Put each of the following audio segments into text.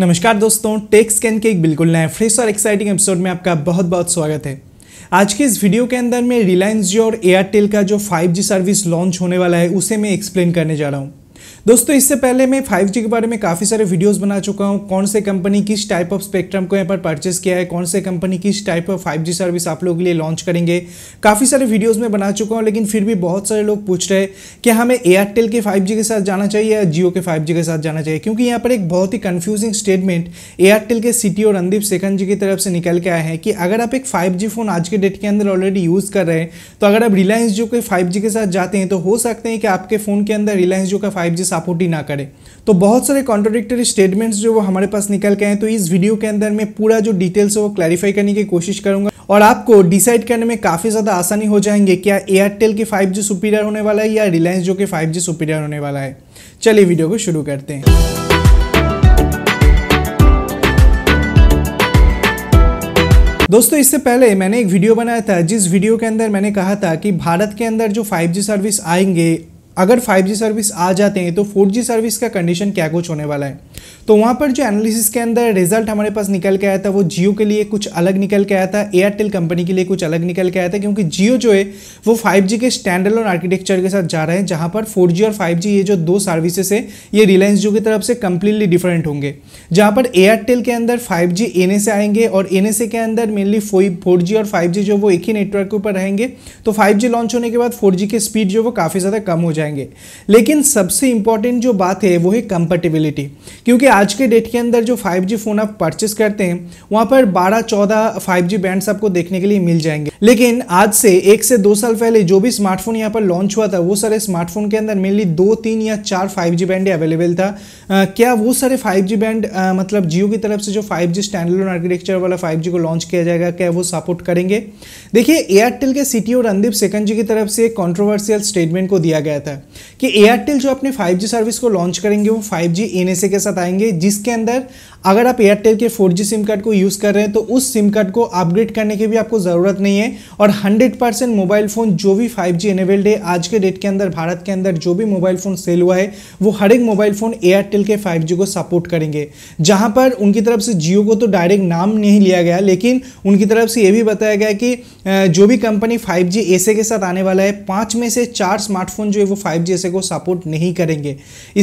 नमस्कार दोस्तों take scan के एक बिल्कुल नए फ्रेश और एक्साइटिंग एपिसोड में आपका बहुत बहुत स्वागत है आज के इस वीडियो के अंदर मैं रिलायंस जियो और एयरटेल का जो 5G सर्विस लॉन्च होने वाला है उसे मैं एक्सप्लेन करने जा रहा हूँ दोस्तों इससे पहले मैं 5G के बारे में काफ़ी सारे वीडियोस बना चुका हूँ कौन से कंपनी किस टाइप ऑफ स्पेक्ट्रम को यहाँ पर परचेस किया है कौन से कंपनी किस टाइप ऑफ 5G सर्विस आप लोगों के लिए लॉन्च करेंगे काफ़ी सारे वीडियोस में बना चुका हूँ लेकिन फिर भी बहुत सारे लोग पूछ रहे हैं कि हमें एयरटेल के फाइव के साथ जाना चाहिए या जियो के फाइव के साथ जाना चाहिए क्योंकि यहाँ पर एक बहुत ही कन्फ्यूजिंग स्टेटमेंट एयरटेल के सी और रणदीप सेखन जी की तरफ से निकल के आया है कि अगर आप एक फाइव फ़ोन आज के डेट के अंदर ऑलरेडी यूज़ कर रहे हैं तो अगर आप रिलायंस जियो के फाइव के साथ जाते हैं तो हो सकते हैं कि आपके फ़ोन के अंदर रिलायंस जियो का फाइव सपोर्ट ही ना करे तो बहुत सारे कॉन्ट्रोडिक्टरी स्टेटमेंट्स जो वो हमारे पास निकल के आए तो इस वीडियो के अंदर मैं पूरा जो डिटेल्स है वो क्लैरिफाई करने की कोशिश करूंगा और आपको डिसाइड करने में काफ़ी ज़्यादा आसानी हो जाएंगे क्या एयरटेल के 5G सुपीरियर होने वाला है या रिलायंस जो कि 5G सुपीरियर होने वाला है चलिए वीडियो को शुरू करते हैं दोस्तों इससे पहले मैंने एक वीडियो बनाया था जिस वीडियो के अंदर मैंने कहा था कि भारत के अंदर जो 5G सर्विस आएंगे अगर 5G सर्विस आ जाते हैं तो 4G सर्विस का कंडीशन क्या कुछ होने वाला है तो वहाँ पर जो एनालिसिस के अंदर रिजल्ट हमारे पास निकल के आया था वो जियो के लिए कुछ अलग निकल के आया था एयरटेल कंपनी के लिए कुछ अलग निकल के आया था क्योंकि जियो जो है वो 5G के स्टैंडर्ड और आर्किटेक्चर के साथ जा रहे हैं जहाँ पर 4G और 5G ये जो दो सर्विसेज है ये रिलायंस जियो की तरफ से कम्प्लीटली डिफरेंट होंगे जहाँ पर एयरटेल के अंदर फाइव जी आएंगे और एन के अंदर मेनली फोर और फाइव जो वो एक ही नेटवर्क के ऊपर रहेंगे तो फाइव लॉन्च होने के बाद फोर के स्पीड जो वो काफ़ी ज़्यादा कम हो जाएंगे लेकिन सबसे इंपॉर्टेंट जो बात है वो है कंपेटेबिलिटी क्योंकि आज के डेट के अंदर जो 5G फ़ोन आप परचेस करते हैं वहां पर 12 14 5G बैंड आपको देखने के लिए मिल जाएंगे लेकिन आज से एक से दो साल पहले जो भी स्मार्टफोन यहाँ पर लॉन्च हुआ था वो सारे स्मार्टफोन के अंदर मेनली दो तीन या चार फाइव जी बैंड अवेलेबल था आ, क्या वो सारे फाइव जी बैंड आ, मतलब जियो की तरफ से जो फाइव जी स्टैंडलोन आर्किटेक्चर वाला फाइव जी को लॉन्च किया जाएगा क्या वो सपोर्ट करेंगे देखिए एयरटेल के सी और रणदीप सेकंड जी की तरफ से एक कॉन्ट्रोवर्सियल स्टेटमेंट को दिया गया था कि एयरटेल जो अपने फाइव सर्विस को लॉन्च करेंगे वो फाइव जी के साथ बताएंगे जिसके अंदर अगर आप एयरटेल के 4G सिम कार्ड को यूज़ कर रहे हैं तो उस सिम कार्ड को अपग्रेड करने की भी आपको ज़रूरत नहीं है और 100 परसेंट मोबाइल फ़ोन जो भी 5G जी एनेबल्ड है आज के डेट के अंदर भारत के अंदर जो भी मोबाइल फ़ोन सेल हुआ है वो हर एक मोबाइल फ़ोन एयरटेल के 5G को सपोर्ट करेंगे जहाँ पर उनकी तरफ से जियो को तो डायरेक्ट नाम नहीं लिया गया लेकिन उनकी तरफ से ये भी बताया गया कि जो भी कंपनी फाइव जी के साथ आने वाला है पाँच में से चार स्मार्टफोन जो है वो फाइव जी को सपोर्ट नहीं करेंगे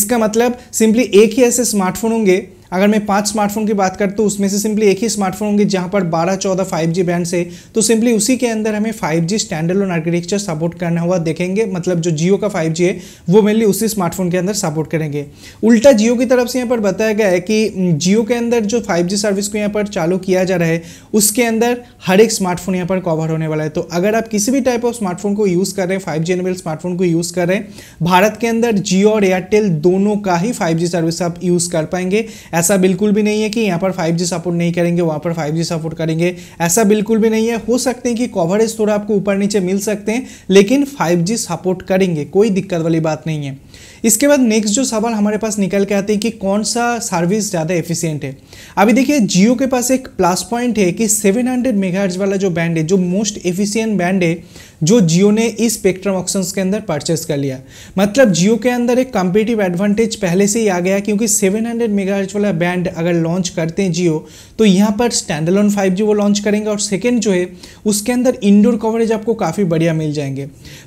इसका मतलब सिंपली एक ही ऐसे स्मार्ट स्मार्टफोन होंगे अगर मैं पांच स्मार्टफोन की बात करता तो उसमें से सिंपली एक ही स्मार्टफोन होंगे जहाँ पर 12 14 5G बैंड से तो सिंपली उसी के अंदर हमें 5G स्टैंडर्ड आर्किटेक्चर सपोर्ट करना हुआ देखेंगे मतलब जो जियो का 5G है वो मेनली उसी स्मार्टफोन के अंदर सपोर्ट करेंगे उल्टा जियो की तरफ से यहाँ पर बताया गया है कि जियो के अंदर जो फाइव सर्विस को यहाँ पर चालू किया जा रहा है उसके अंदर हर एक स्मार्टफोन यहाँ पर कवर होने वाला है तो अगर आप किसी भी टाइप ऑफ स्मार्टफोन को यूज़ कर रहे हैं फाइव जी स्मार्टफोन को यूज़ कर रहे हैं भारत के अंदर जियो और एयरटेल दोनों का ही फाइव सर्विस आप यूज़ कर पाएंगे ऐसा बिल्कुल भी नहीं है कि यहाँ पर 5G सपोर्ट नहीं करेंगे वहाँ पर 5G सपोर्ट करेंगे ऐसा बिल्कुल भी नहीं है हो सकते हैं कि कवरेज थोड़ा आपको ऊपर नीचे मिल सकते हैं लेकिन 5G सपोर्ट करेंगे कोई दिक्कत वाली बात नहीं है इसके बाद नेक्स्ट जो सवाल हमारे पास निकल के आते हैं कि कौन सा सर्विस ज़्यादा एफिशिएंट है अभी देखिए जियो के पास एक प्लस पॉइंट है कि 700 हंड्रेड वाला जो बैंड है जो मोस्ट एफिशिएंट बैंड है जो जियो ने इस स्पेक्ट्रम ऑप्शंस के अंदर परचेस कर लिया मतलब जियो के अंदर एक कम्पिटिव एडवांटेज पहले से ही आ गया क्योंकि 700 हंड्रेड वाला बैंड अगर लॉन्च करते हैं जियो तो यहाँ पर स्टैंडल ऑन फाइव वो लॉन्च करेंगे और सेकेंड जो है उसके अंदर इंडोर कवरेज आपको काफ़ी बढ़िया मिल जाएंगे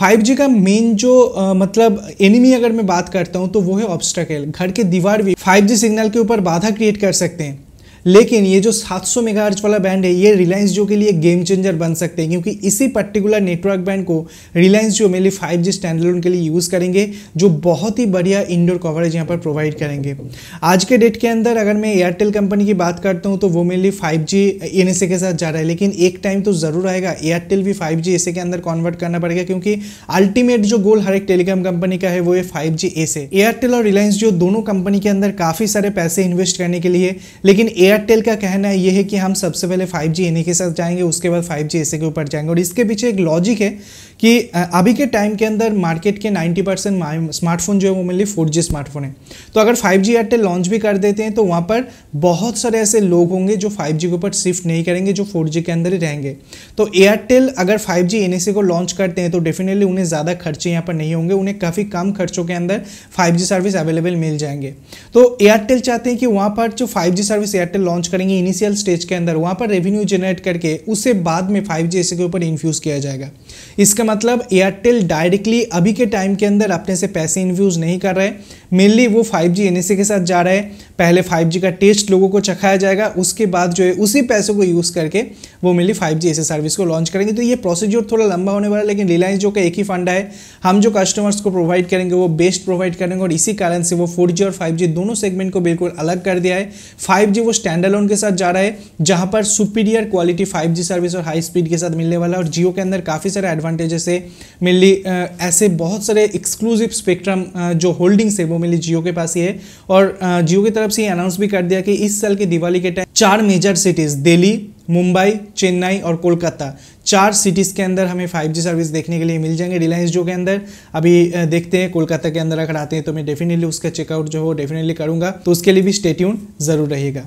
फाइव का मेन जो आ, मतलब एनिमी अगर अगर मैं बात करता हूँ तो वो है ऑब्स्टकल घर के दीवार भी 5G सिग्नल के ऊपर बाधा क्रिएट कर सकते हैं लेकिन ये जो 700 मेगाहर्ट्ज वाला बैंड है ये रिलायंस जियो के लिए गेम चेंजर बन सकते हैं क्योंकि इसी पर्टिकुलर नेटवर्क बैंड को Reliance Jio mainly five G standalone के लिए यूज़ करेंगे जो बहुत ही बढ़िया इंडोर कवरेज यहाँ पर प्रोवाइड करेंगे आज के डेट के अंदर अगर मैं एयरटेल कंपनी की बात करता हूँ तो वो मेनली फाइव जी के साथ जा रहा है लेकिन एक टाइम तो ज़रूर आएगा एयरटेल भी फाइव जी के अंदर कन्वर्ट करना पड़ेगा क्योंकि अल्टीमेट जो गोल हर एक टेलीकॉम कंपनी का है वो है फाइव जी एयरटेल और रिलायंस जियो दोनों कंपनी के अंदर काफ़ी सारे पैसे इन्वेस्ट करने के लिए लेकिन एयरटेल का कहना ये है कि हम सबसे पहले 5G इन्हीं के साथ जाएंगे उसके बाद 5G जी के ऊपर जाएंगे और इसके पीछे एक लॉजिक है कि अभी के टाइम के अंदर मार्केट के 90 परसेंट स्मार्टफोन जो है वो मेनली फोर जी स्मार्टफोन है तो अगर फाइव जी एयरटेल लॉन्च भी कर देते हैं तो वहाँ पर बहुत सारे ऐसे लोग होंगे जो फाइव जी के ऊपर शिफ्ट नहीं करेंगे जो फोर जी के अंदर ही रहेंगे तो एयरटेल अगर फाइव जी को लॉन्च करते हैं तो डेफिनेटली उन्हें ज़्यादा खर्चे यहाँ पर नहीं होंगे उन्हें काफ़ी कम खर्चों के अंदर फाइव सर्विस अवेलेबल मिल जाएंगे तो एयरटेल चाहते हैं कि वहाँ पर जो फाइव सर्विस एयरटेल लॉन्च करेंगे इनिशियल स्टेज के अंदर वहाँ पर रेवेन्यू जनरेट करके उससे बाद में फाइव जी के ऊपर इन्फ्यूज़ किया जाएगा इसका मतलब एयरटेल डायरेक्टली अभी के टाइम के अंदर अपने से पैसे इन्फ्यूज़ नहीं कर रहे मेनली वो 5G जी के साथ जा रहा है पहले 5G का टेस्ट लोगों को चखाया जाएगा उसके बाद जो है उसी पैसों को यूज़ करके वो मेनली 5G ऐसे सर्विस को लॉन्च करेंगे तो ये प्रोसीजर थोड़ा लंबा होने वाला है लेकिन रिलायंस जो का एक ही फंड है हम जो कस्टमर्स को प्रोवाइड करेंगे वो बेस्ट प्रोवाइड करेंगे और इसी कारण से वो फोर और फाइव दोनों सेगमेंट को बिल्कुल अलग कर दिया है फाइव वो लोन के साथ जा रहा है जहाँ पर सुपीरियर क्वालिटी फाइव सर्विस और हाई स्पीड के साथ मिलने वाला है और जियो के अंदर काफ़ी सारे एडवांटेजेस है मेनली ऐसे बहुत सारे एक्सक्लूसिव स्पेक्ट्रम जो होल्डिंग्स है वो वो जियो के पास ही है और जियो की तरफ से ये अनाउंस भी कर दिया कि इस साल की दिवाली के टाइम चार मेजर सिटीज़ दिल्ली मुंबई चेन्नई और कोलकाता चार सिटीज़ के अंदर हमें 5G सर्विस देखने के लिए मिल जाएंगे रिलायंस जो के अंदर अभी देखते हैं कोलकाता के अंदर अगर आते हैं तो मैं डेफिनेटली उसका चेकआउट जो हो डेफिनेटली करूंगा तो उसके लिए भी स्टेट्यून ज़रूर रहेगा